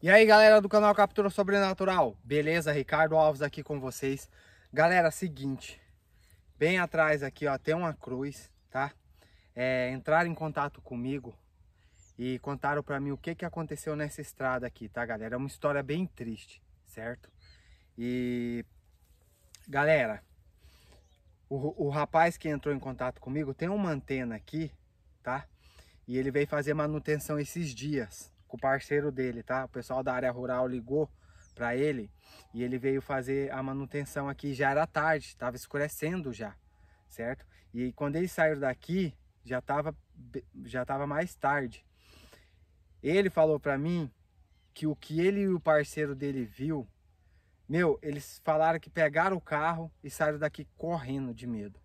E aí galera do canal Captura Sobrenatural, beleza? Ricardo Alves aqui com vocês. Galera, seguinte, bem atrás aqui ó, tem uma cruz, tá? É, entraram em contato comigo e contaram para mim o que, que aconteceu nessa estrada aqui, tá galera? É uma história bem triste, certo? E galera, o, o rapaz que entrou em contato comigo tem uma antena aqui, tá? E ele veio fazer manutenção esses dias, com o parceiro dele, tá? O pessoal da área rural ligou para ele e ele veio fazer a manutenção aqui. Já era tarde, estava escurecendo já, certo? E quando eles saíram daqui, já estava já tava mais tarde. Ele falou para mim que o que ele e o parceiro dele viu, meu, eles falaram que pegaram o carro e saíram daqui correndo de medo.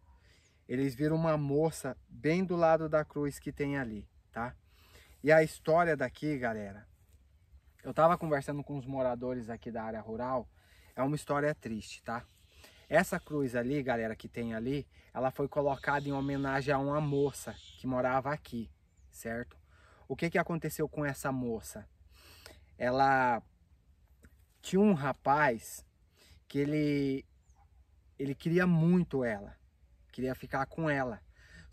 Eles viram uma moça bem do lado da cruz que tem ali, tá? E a história daqui, galera, eu estava conversando com os moradores aqui da área rural, é uma história triste, tá? Essa cruz ali, galera, que tem ali, ela foi colocada em homenagem a uma moça que morava aqui, certo? O que, que aconteceu com essa moça? Ela tinha um rapaz que ele, ele queria muito ela, queria ficar com ela.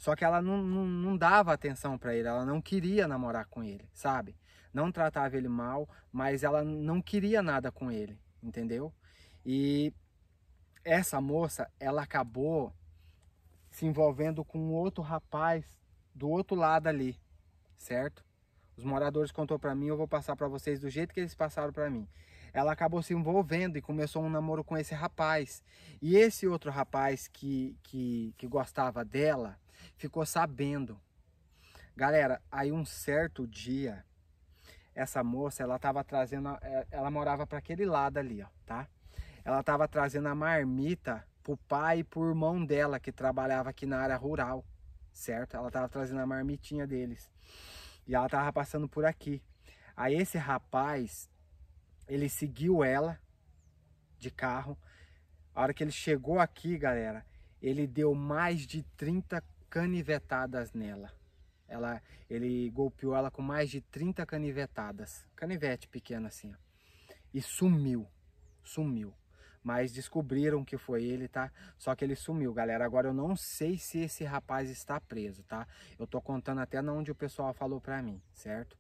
Só que ela não, não, não dava atenção para ele, ela não queria namorar com ele, sabe? Não tratava ele mal, mas ela não queria nada com ele, entendeu? E essa moça, ela acabou se envolvendo com outro rapaz do outro lado ali, certo? Os moradores contou para mim, eu vou passar para vocês do jeito que eles passaram para mim. Ela acabou se envolvendo e começou um namoro com esse rapaz. E esse outro rapaz que, que, que gostava dela, ficou sabendo. Galera, aí um certo dia, essa moça, ela tava trazendo, é, ela morava para aquele lado ali, ó, tá? Ela tava trazendo a marmita pro pai e pro irmão dela que trabalhava aqui na área rural, certo? Ela tava trazendo a marmitinha deles. E ela tava passando por aqui. Aí esse rapaz, ele seguiu ela de carro. A hora que ele chegou aqui, galera, ele deu mais de 30 canivetadas nela. Ela, ele golpeou ela com mais de 30 canivetadas, canivete pequeno assim, ó. e sumiu, sumiu. Mas descobriram que foi ele, tá? Só que ele sumiu, galera. Agora eu não sei se esse rapaz está preso, tá? Eu tô contando até onde o pessoal falou pra mim, certo?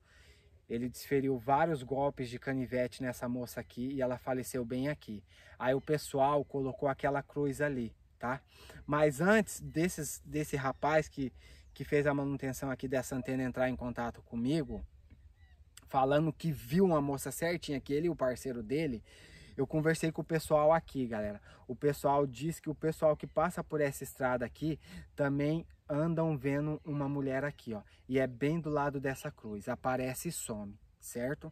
Ele desferiu vários golpes de canivete nessa moça aqui e ela faleceu bem aqui. Aí o pessoal colocou aquela cruz ali tá? Mas antes desses, desse rapaz que, que fez a manutenção aqui dessa antena entrar em contato comigo, falando que viu uma moça certinha, que ele e o parceiro dele, eu conversei com o pessoal aqui, galera. O pessoal diz que o pessoal que passa por essa estrada aqui também andam vendo uma mulher aqui, ó. E é bem do lado dessa cruz, aparece e some certo?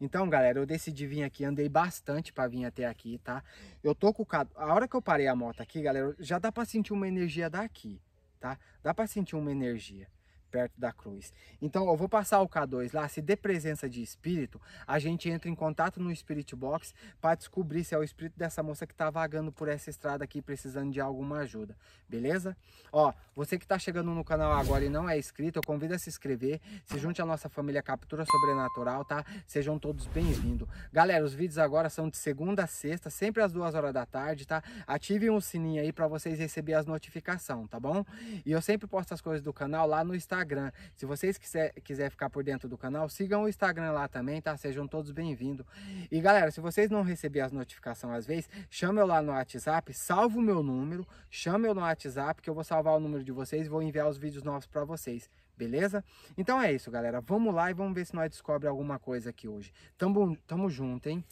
Então, galera, eu decidi vir aqui, andei bastante para vir até aqui, tá? Eu tô com o a hora que eu parei a moto aqui, galera, já dá para sentir uma energia daqui, tá? Dá para sentir uma energia perto da cruz. Então eu vou passar o K2 lá, se der presença de espírito, a gente entra em contato no Spirit Box para descobrir se é o espírito dessa moça que está vagando por essa estrada aqui precisando de alguma ajuda, beleza? Ó, você que está chegando no canal agora e não é inscrito, eu convido a se inscrever, se junte à nossa família Captura Sobrenatural, tá? Sejam todos bem-vindos. Galera, os vídeos agora são de segunda a sexta, sempre às duas horas da tarde, tá? Ativem o sininho aí para vocês receberem as notificações, tá bom? E eu sempre posto as coisas do canal lá no Instagram Instagram. Se vocês quiser, quiser ficar por dentro do canal, sigam o Instagram lá também, tá? Sejam todos bem-vindos. E galera, se vocês não receberem as notificações às vezes, chama eu lá no WhatsApp, salva o meu número, chama eu no WhatsApp que eu vou salvar o número de vocês e vou enviar os vídeos novos para vocês. Beleza? Então é isso, galera. Vamos lá e vamos ver se nós descobre alguma coisa aqui hoje. Tamo, tamo junto, hein?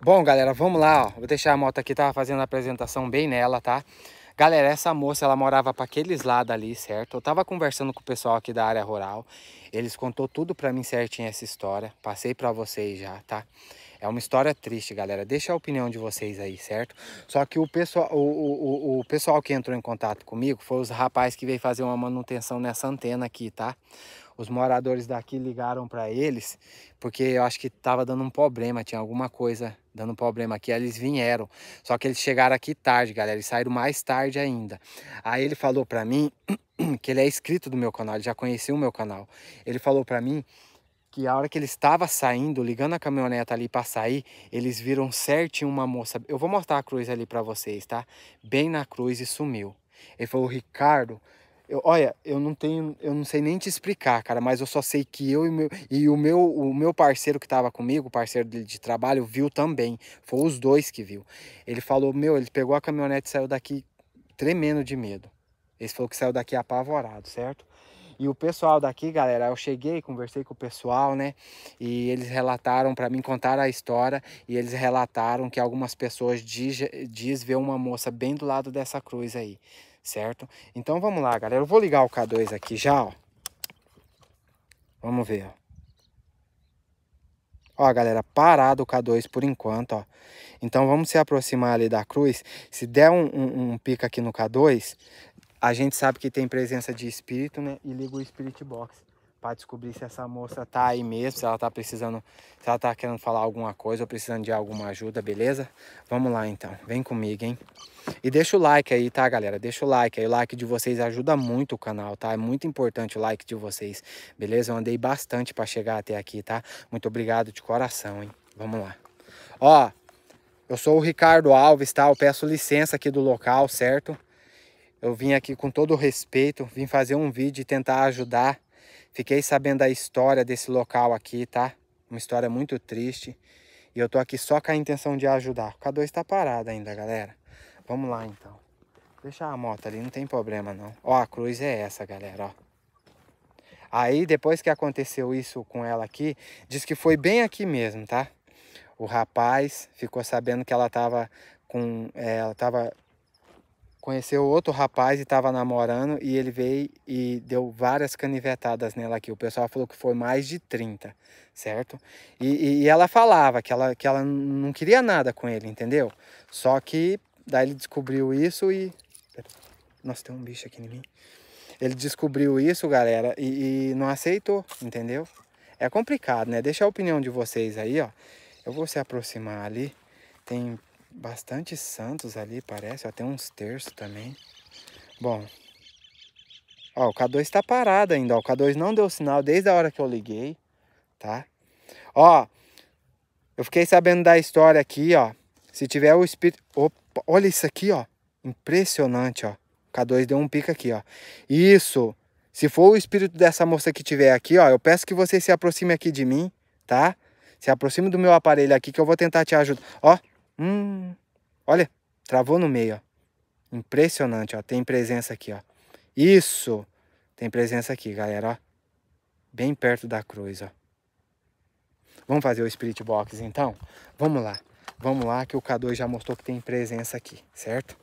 Bom, galera, vamos lá, ó. Vou deixar a moto aqui, tá fazendo a apresentação bem nela, tá? Galera, essa moça, ela morava para aqueles lados ali, certo? Eu tava conversando com o pessoal aqui da área rural. Eles contou tudo para mim certinho essa história. Passei para vocês já, tá? É uma história triste, galera. Deixa a opinião de vocês aí, certo? Só que o pessoal, o, o, o, pessoal que entrou em contato comigo foi os rapazes que veio fazer uma manutenção nessa antena aqui, tá? Os moradores daqui ligaram para eles porque eu acho que tava dando um problema, tinha alguma coisa dando problema aqui. eles vieram, só que eles chegaram aqui tarde, galera, eles saíram mais tarde ainda. Aí ele falou para mim que ele é inscrito do meu canal, ele já conheceu o meu canal. Ele falou para mim que a hora que ele estava saindo, ligando a caminhoneta ali para sair, eles viram certinho uma moça. Eu vou mostrar a cruz ali para vocês, tá? Bem na cruz e sumiu. Ele falou, Ricardo, eu, olha, eu não tenho, eu não sei nem te explicar, cara, mas eu só sei que eu e, meu, e o, meu, o meu parceiro que estava comigo, o parceiro dele de trabalho, viu também. Foi os dois que viu. Ele falou, meu, ele pegou a caminhonete e saiu daqui tremendo de medo. Ele falou que saiu daqui apavorado, certo? E o pessoal daqui, galera, eu cheguei, conversei com o pessoal, né? E eles relataram para mim, contar a história. E eles relataram que algumas pessoas diz, diz ver uma moça bem do lado dessa cruz aí certo? Então vamos lá, galera. Eu vou ligar o K2 aqui já, ó. Vamos ver, ó. Ó, galera, parado o K2 por enquanto, ó. Então vamos se aproximar ali da cruz. Se der um, um, um pico aqui no K2, a gente sabe que tem presença de espírito, né? E liga o Spirit Box para descobrir se essa moça tá aí mesmo, se ela tá precisando, se ela tá querendo falar alguma coisa ou precisando de alguma ajuda, beleza? Vamos lá então, vem comigo, hein? E deixa o like aí, tá, galera? Deixa o like aí. O like de vocês ajuda muito o canal, tá? É muito importante o like de vocês, beleza? Eu andei bastante para chegar até aqui, tá? Muito obrigado de coração, hein? Vamos lá. Ó, eu sou o Ricardo Alves, tá? Eu peço licença aqui do local, certo? Eu vim aqui com todo respeito, vim fazer um vídeo e tentar ajudar Fiquei sabendo a história desse local aqui, tá? Uma história muito triste. E eu tô aqui só com a intenção de ajudar. O K2 tá parado ainda, galera. Vamos lá, então. Deixar a moto ali, não tem problema, não. Ó, a cruz é essa, galera, ó. Aí, depois que aconteceu isso com ela aqui, diz que foi bem aqui mesmo, tá? O rapaz ficou sabendo que ela tava com... É, ela tava conheceu outro rapaz e estava namorando e ele veio e deu várias canivetadas nela aqui. O pessoal falou que foi mais de 30, certo? E, e ela falava que ela, que ela não queria nada com ele, entendeu? Só que daí ele descobriu isso e... Nossa, tem um bicho aqui em mim. Ele descobriu isso, galera, e, e não aceitou, entendeu? É complicado, né? Deixa a opinião de vocês aí, ó. Eu vou se aproximar ali. Tem bastante santos ali, parece. Até uns terços também. Bom. Ó, o K2 está parado ainda. Ó, o K2 não deu sinal desde a hora que eu liguei, tá? Ó, eu fiquei sabendo da história aqui, ó. Se tiver o espírito... Opa, olha isso aqui, ó. Impressionante, ó. O K2 deu um pico aqui, ó. Isso. Se for o espírito dessa moça que tiver aqui, ó. Eu peço que você se aproxime aqui de mim, tá? Se aproxime do meu aparelho aqui que eu vou tentar te ajudar. Ó, Hum, olha, travou no meio, ó. Impressionante, ó. Tem presença aqui, ó. Isso! Tem presença aqui, galera, ó. Bem perto da cruz, ó. Vamos fazer o Spirit Box, então? Vamos lá. Vamos lá, que o K2 já mostrou que tem presença aqui, certo?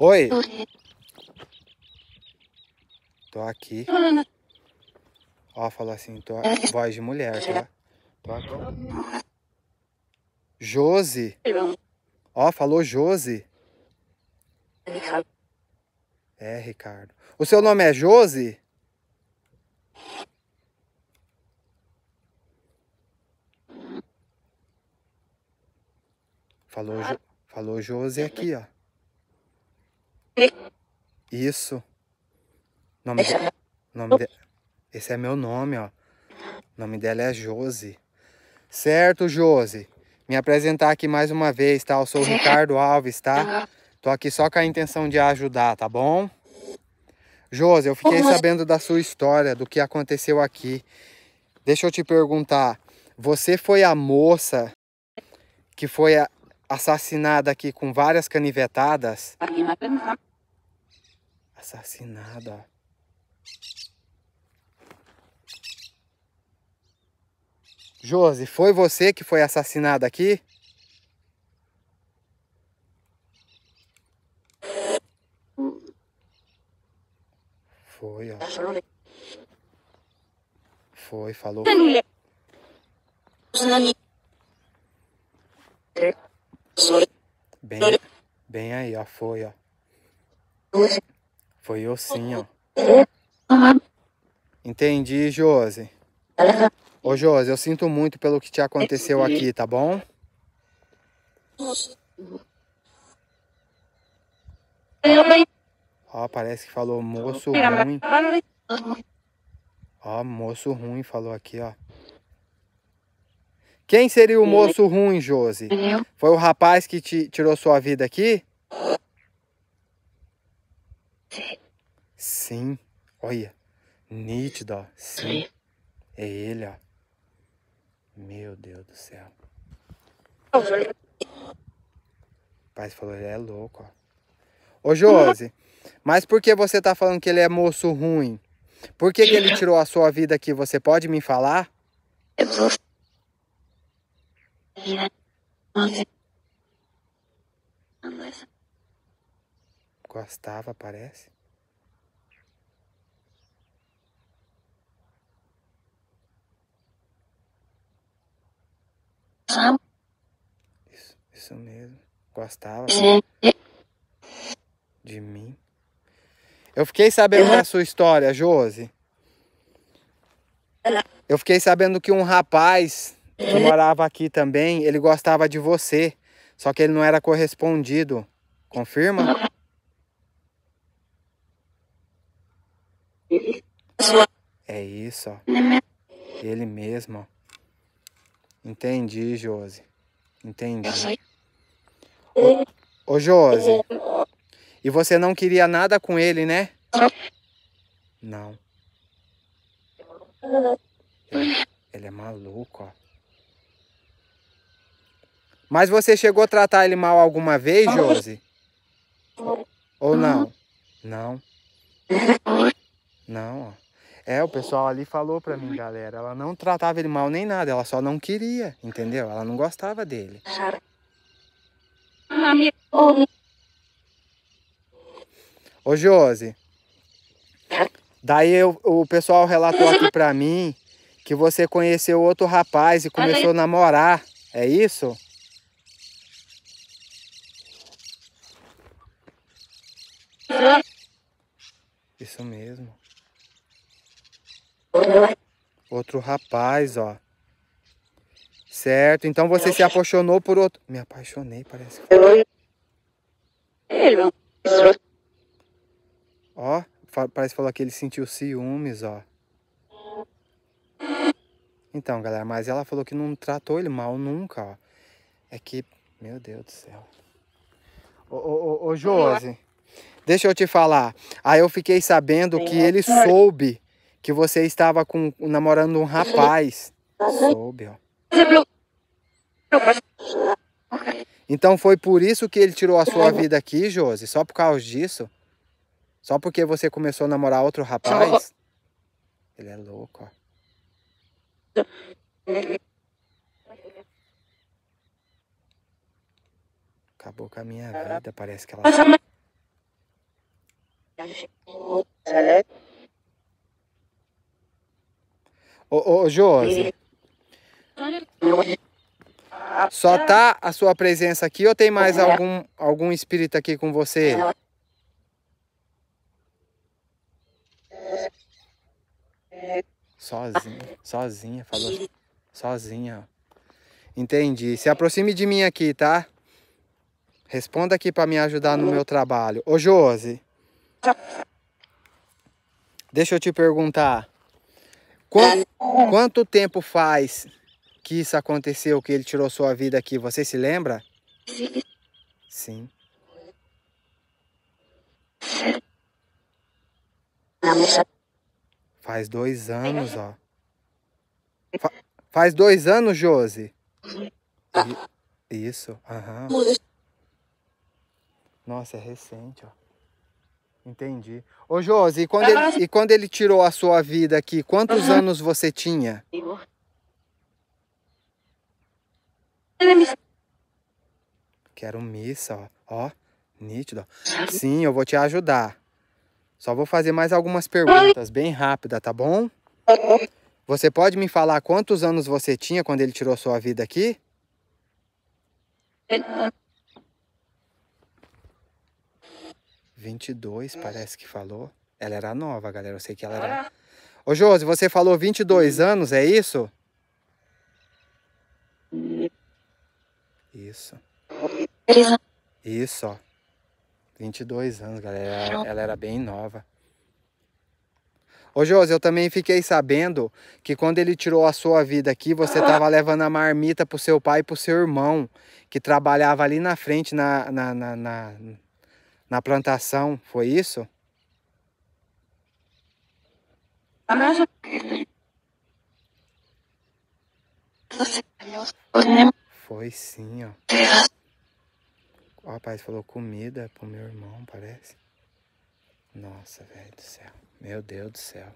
Oi. Tô aqui. Ó, falou assim, tô é. voz de mulher, tá? Tô aqui. Josi. Ó, falou Josi. É, Ricardo. O seu nome é Josi? Falou, falou Josi aqui, ó. Isso. Nome, é de... nome de... Esse é meu nome, ó. O nome dela é Jose. Certo, Jose. Me apresentar aqui mais uma vez, tá? Eu sou o é. Ricardo Alves, tá? tá? Tô aqui só com a intenção de ajudar, tá bom? Jose, eu fiquei uhum. sabendo da sua história, do que aconteceu aqui. Deixa eu te perguntar. Você foi a moça que foi assassinada aqui com várias canivetadas? assassinada. Josi, foi você que foi assassinada aqui? Foi, ó. Foi, falou. Bem, bem aí, ó, foi, ó. Foi eu sim, ó. Entendi, Josi. Ô, Josi, eu sinto muito pelo que te aconteceu aqui, tá bom? Ó, parece que falou moço ruim. Ó, moço ruim falou aqui, ó. Quem seria o moço ruim, Josi? Foi o rapaz que te tirou sua vida aqui? Sim, olha. Nítido, ó. Sim. É ele, ó. Meu Deus do céu. O pai falou, ele é louco, ó. Ô, Josi, mas por que você tá falando que ele é moço ruim? Por que, que ele tirou a sua vida aqui? Você pode me falar? Eu vou... É- mas gostava, parece. Isso, isso mesmo. Gostava é. de mim. Eu fiquei sabendo da sua história, Josi. Eu fiquei sabendo que um rapaz que morava aqui também, ele gostava de você. Só que ele não era correspondido. Confirma? sua. É isso, ó. Ele mesmo, ó. Entendi, Josi. Entendi. Ô, ô Josi. E você não queria nada com ele, né? Não. Ele, é maluco, ó. Mas você chegou a tratar ele mal alguma vez, Josi? Ou não? Não. Não, ó. É, o pessoal ali falou pra mim, galera. Ela não tratava ele mal nem nada, ela só não queria, entendeu? Ela não gostava dele. Ô, Josi. Daí eu, o pessoal relatou aqui pra mim que você conheceu outro rapaz e começou a namorar. É isso? Isso mesmo. Outro rapaz, ó. Certo, então você se apaixonou por outro... Me apaixonei, parece. Ó, parece que falou que ele sentiu ciúmes, ó. Então, galera, mas ela falou que não tratou ele mal nunca, ó. É que, meu Deus do céu. Ô, ô, ô, ô Josi, deixa eu te falar. Aí eu fiquei sabendo que ele soube que você estava com namorando um rapaz. Uhum. Soube, ó. Então foi por isso que ele tirou a sua uhum. vida aqui, Josi? Só por causa disso? Só porque você começou a namorar outro rapaz? Ele é louco, ó. Acabou com a minha vida, parece que ela... Ô, Josi. Só tá a sua presença aqui ou tem mais algum, algum espírito aqui com você? Sozinha, sozinha, falou. Sozinha. Entendi. Se aproxime de mim aqui, tá? Responda aqui para me ajudar no meu trabalho. Ô, Josi. Deixa eu te perguntar. Quando, Quanto tempo faz que isso aconteceu, que ele tirou sua vida aqui? Você se lembra? Sim. Faz dois anos, ó. Fa faz dois anos, Josi? Ah. Isso, aham. Nossa, é recente, ó. Entendi. Ô Josi, e quando, ah. ele, e quando ele tirou a sua vida aqui, quantos anos você tinha? É Quero missa, ó. Ó, nítido. Sim, eu vou te ajudar. Só vou fazer mais algumas perguntas bem rápida, tá bom? Você pode me falar quantos anos você tinha quando ele tirou sua vida aqui? 22, hum. parece que falou. Ela era nova, galera. Eu sei que ela era. Ô, Josi, você falou 22 hum. anos, é isso? Isso. Isso, ó. 22 anos, galera. Ela era bem nova. Ô Josi, eu também fiquei sabendo que quando ele tirou a sua vida aqui, você estava levando a marmita pro seu pai e pro seu irmão, que trabalhava ali na frente, na, na, na, na na plantação, foi isso? Foi sim, ó. O rapaz falou comida pro meu irmão, parece. Nossa, velho do céu. Meu Deus do céu.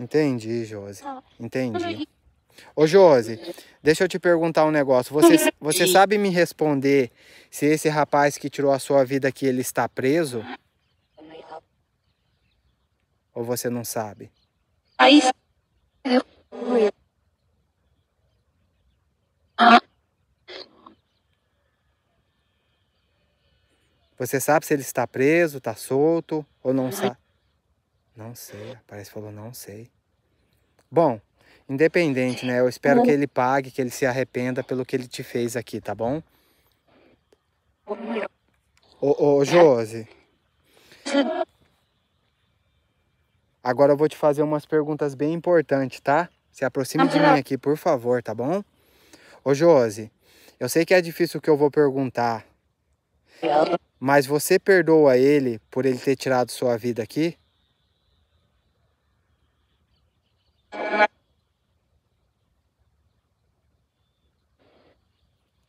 Entendi, Josi. Ah. Entendi. Ô Josi, deixa eu te perguntar um negócio. Você, você sabe me responder se esse rapaz que tirou a sua vida aqui, ele está preso? Ou você não sabe? Aí. Ah. Você sabe se ele está preso, está solto ou não sabe? Não sei, parece que falou não sei. Bom, independente, né? Eu espero que ele pague, que ele se arrependa pelo que ele te fez aqui, tá bom? Ô, ô Josi. Agora eu vou te fazer umas perguntas bem importantes, tá? Se aproxime de mim aqui, por favor, tá bom? Ô, Josi, eu sei que é difícil o que eu vou perguntar, mas você perdoa ele por ele ter tirado sua vida aqui? Não.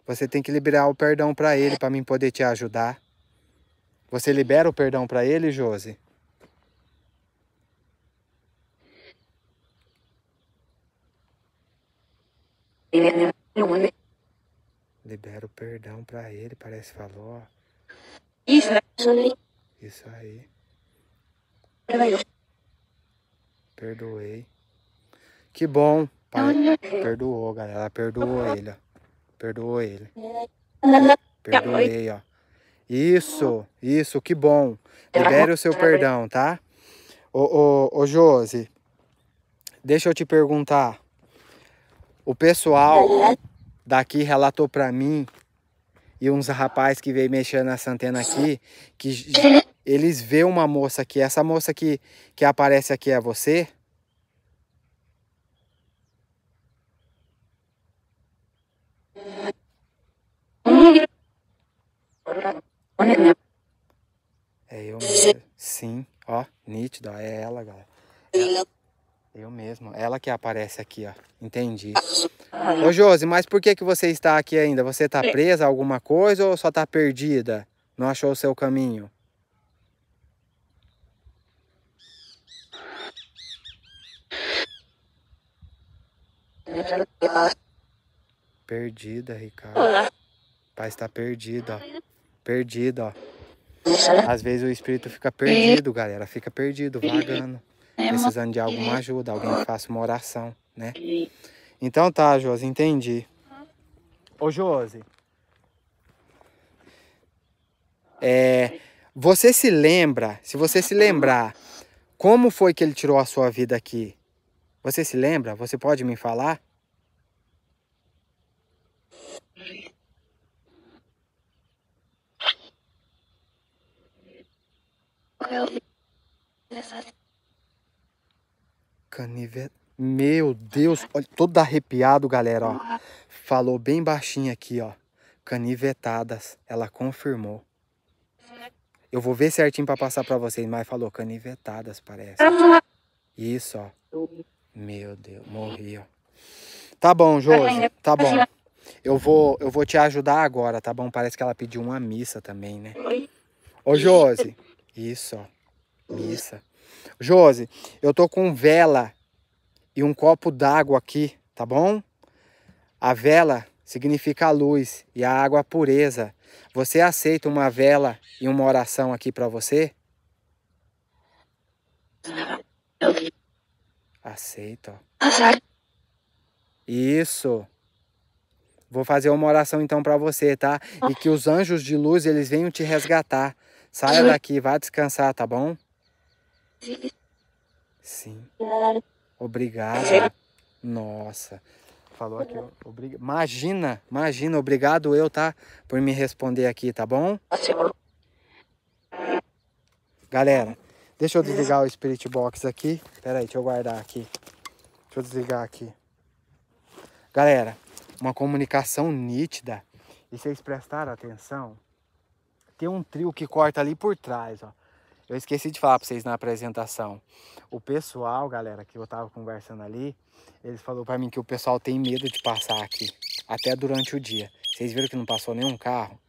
Você tem que liberar o perdão para ele para mim poder te ajudar. Você libera o perdão para ele, Josi? Libera o perdão para ele, parece que falou. Né? Isso aí. Isso aí. Perdoei. Que bom, pai. Perdoou, galera. Perdoou ele. Perdoe ele. Perdoei, ó. Isso, isso, que bom. Libere o seu né? perdão, tá? Ô, ô, ô Josi, deixa eu te perguntar. O pessoal daqui relatou para mim e uns rapazes que veio mexendo nessa antena aqui, que eles vê uma moça aqui. Essa moça que que aparece aqui é você? É eu mesmo. Sim, ó, nítido, ó, é ela, galera. É eu mesmo, ela que aparece aqui, ó. Entendi. Ô Josi, mas por que que você está aqui ainda? Você está presa a alguma coisa ou só está perdida? Não achou o seu caminho? Perdida, Ricardo. Olá. O pai está perdido, ó. Perdido, ó. Às vezes o espírito fica perdido, galera. Fica perdido, vagando. É, é Precisando de alguma ajuda, alguém que faça uma oração, né? Então tá, Josi, entendi. Ô, Josi. É, você se lembra, se você se lembrar, como foi que ele tirou a sua vida aqui? Você se lembra? Você pode me falar? Canivete. Meu Deus, olha, todo arrepiado, galera, ó. Falou bem baixinho aqui, ó. Canivetadas, ela confirmou. Eu vou ver certinho para passar para vocês, mas falou canivetadas, parece. Isso, ó. Meu Deus, morri, ó. Tá bom, Josi, tá bom. Eu vou, eu vou te ajudar agora, tá bom? Parece que ela pediu uma missa também, né? Ô, Josi, isso, ó. Missa. Josi, eu tô com vela e um copo d'água aqui, tá bom? A vela significa a luz e a água a pureza. Você aceita uma vela e uma oração aqui para você? Aceita. Isso. Vou fazer uma oração então para você, tá? E que os anjos de luz eles venham te resgatar Saia daqui, vá descansar, tá bom? Sim. Obrigado. É. Nossa. Falou aqui, obriga... imagina, imagina, obrigado eu, tá? Por me responder aqui, tá bom? Galera, deixa eu desligar o Spirit Box aqui. Pera aí, deixa eu guardar aqui. Deixa eu desligar aqui. Galera, uma comunicação nítida. E vocês prestaram atenção? tem um trio que corta ali por trás, ó. Eu esqueci de falar para vocês na apresentação. O pessoal, galera, que eu tava conversando ali, eles falou para mim que o pessoal tem medo de passar aqui, até durante o dia. Vocês viram que não passou nenhum carro?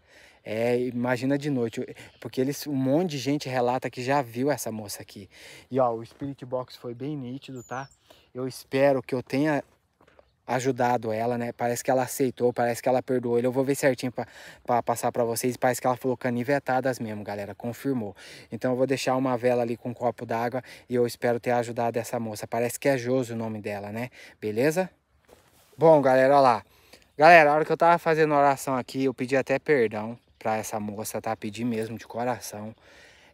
É, imagina de noite, porque eles, um monte de gente relata que já viu essa moça aqui. E ó, o Spirit Box foi bem nítido, tá? Eu espero que eu tenha ajudado ela, né? Parece que ela aceitou, parece que ela perdoou ele. Eu vou ver certinho para passar para vocês. Parece que ela falou canivetadas mesmo, galera. Confirmou. Então eu vou deixar uma vela ali com um copo d'água e eu espero ter ajudado essa moça. Parece que é Josi o nome dela, né? Beleza? Bom, galera, olha lá. Galera, a hora que eu tava fazendo oração aqui, eu pedi até perdão para essa moça, tá? Pedi mesmo de coração.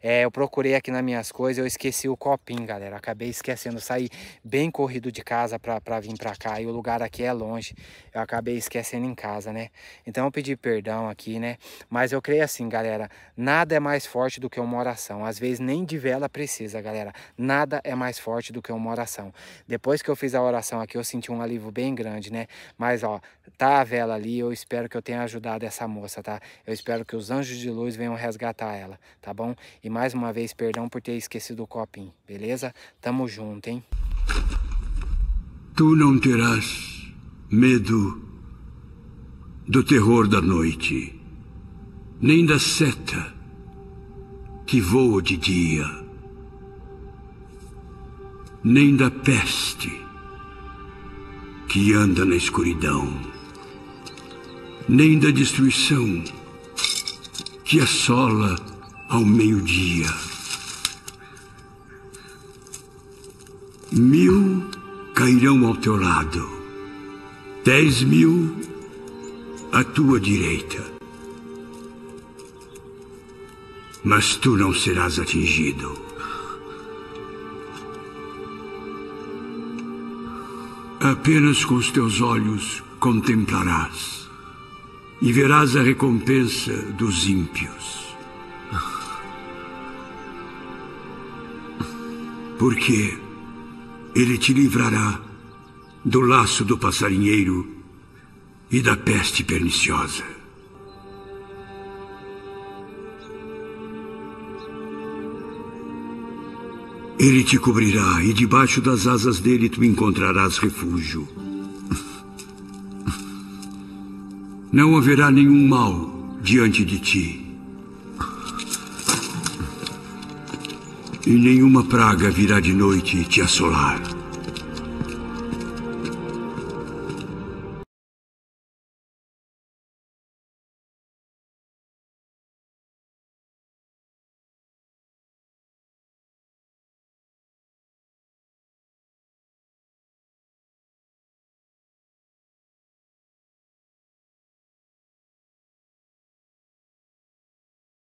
É, eu procurei aqui nas minhas coisas, eu esqueci o copinho, galera. Acabei esquecendo, saí bem corrido de casa para vir para cá e o lugar aqui é longe. Eu acabei esquecendo em casa, né? Então eu pedi perdão aqui, né? Mas eu creio assim, galera, nada é mais forte do que uma oração. Às vezes nem de vela precisa, galera. Nada é mais forte do que uma oração. Depois que eu fiz a oração aqui, eu senti um alívio bem grande, né? Mas ó, tá a vela ali, eu espero que eu tenha ajudado essa moça, tá? Eu espero que os anjos de luz venham resgatar ela, tá bom? E mais uma vez, perdão por ter esquecido o copinho, beleza? Tamo junto, hein? Tu não terás medo do terror da noite, nem da seta que voa de dia, nem da peste que anda na escuridão, nem da destruição que assola ao meio-dia. Mil cairão ao teu lado, dez mil à tua direita. Mas tu não serás atingido. Apenas com os teus olhos contemplarás e verás a recompensa dos ímpios. porque ele te livrará do laço do passarinheiro e da peste perniciosa. Ele te cobrirá e debaixo das asas dele tu encontrarás refúgio. Não haverá nenhum mal diante de ti e nenhuma praga virá de noite te assolar.